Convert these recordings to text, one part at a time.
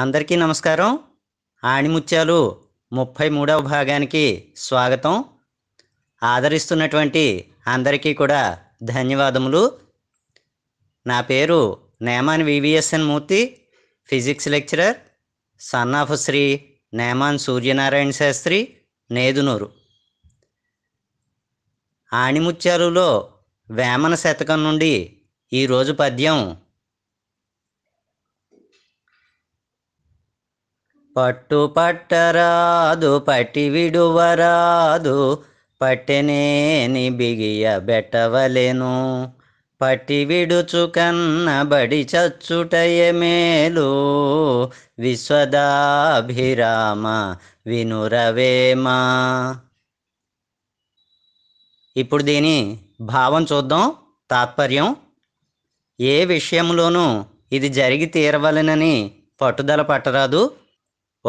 అందరికీ నమస్కారం ఆణిముత్యాలు ముప్పై మూడవ భాగానికి స్వాగతం ఆదరిస్తున్నటువంటి అందరికీ కూడా ధన్యవాదములు నా పేరు Neman VVSN Murthy physics lecturer son of Shri Neman Suryanarayana Sastry Nedunuru ఆణిముత్యాలులో వేమన శతకం నుండి ఈరోజు పద్యం పట్టుపట్టరాదు పట్టి విడువరాదు పట్టెనేని బిగియ బెట్టవలెను పట్టి విడుచు కన్న బడి చచ్చుటయ మేలు విశ్వదాభిరామ వినురవేమా ఇప్పుడు దీని భావం చూద్దాం తాత్పర్యం ఏ విషయంలోనూ ఇది జరిగి తీరవలనని పట్టుదల పట్టరాదు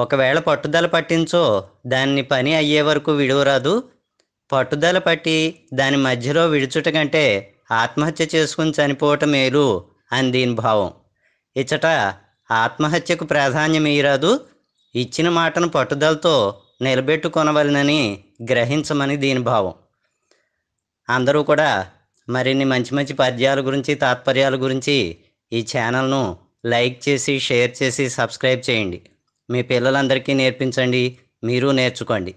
ఒకవేళ పట్టుదల పట్టించో దాన్ని పని అయ్యే వరకు విడవరాదు పట్టుదల పట్టి దాని మధ్యలో విడుచుట కంటే ఆత్మహత్య చేసుకుని చనిపోవటం మేలు అని దీని భావం ఇచ్చట ఆత్మహత్యకు ప్రాధాన్యం ఇయ్యరాదు ఇచ్చిన మాటను పట్టుదలతో నిలబెట్టుకొనవలనని గ్రహించమని దీని భావం అందరూ కూడా మరిన్ని మంచి మంచి పద్యాల గురించి తాత్పర్యాల గురించి ఈ ఛానల్ను లైక్ చేసి షేర్ చేసి సబ్స్క్రైబ్ చేయండి మీ పిల్లలందరికీ నేర్పించండి మీరు నేర్చుకోండి